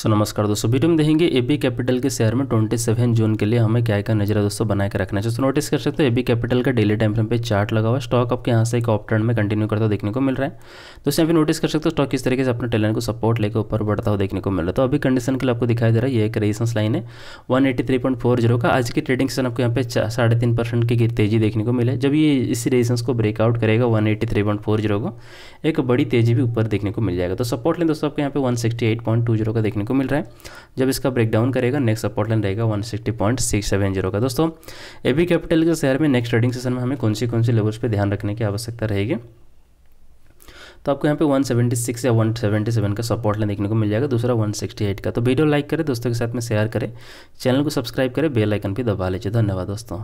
सो नमस्कार दोस्तों वीडियो में देखेंगे एबी कैपिटल के शेयर में 27 जून के लिए हमें क्या का नजर दोस्तों बनाए के रखना है तो नोटिस कर सकते हो एबी कैपिटल का डेली टाइम फ्रेम पे चार्ट लगा हुआ स्टॉक आपके यहाँ से एक ऑप ट्रेंड में कंटिन्यू करता हुआ देखने को मिल रहा है दोस्तों यहाँ पर नोटिस कर सकते हो स्टॉक किस तरीके से अपने टेलन को सपोर्ट लेकर ऊपर बढ़ता हुआ देखने को मिल रहा है तो अभी कंडीशन के लिए आपको दिखाई दे रहा है ये एक रेजिस्टेंस लाइन है वन का आज की ट्रेडिंग सेशन आपको यहाँ पे साढ़े तीन परसेंट की तेजी देखने को मिले जब ये इसी रेजिस्टेंस को ब्रेकआउट करेगा वन को एक बड़ी तेजी भी ऊपर देखने को मिल जाएगा तो सपोर्ट लें दोस्तों आपको यहाँ पे वन का देखने देखने को मिल रहा है जब इसका ब्रेकडाउन करेगा नेक्स्ट सपोर्ट लाइन रहेगा one sixty point six seven zero का दोस्तों ए बी कैपिटल के शेयर में नेक्स्ट ट्रेडिंग सेशन में हमें कौन सी कौन सी लेवल्स पर ध्यान रखने की आवश्यकता रहेगी तो आपको यहाँ पे 176 या 177 का सपोर्ट लाइन देखने को मिल जाएगा दूसरा 168 का तो वीडियो लाइक करें दोस्तों के साथ में शेयर करें चैनल को सब्सक्राइब करें बेल आइकन भी दबा लीजिए धन्यवाद दोस्तों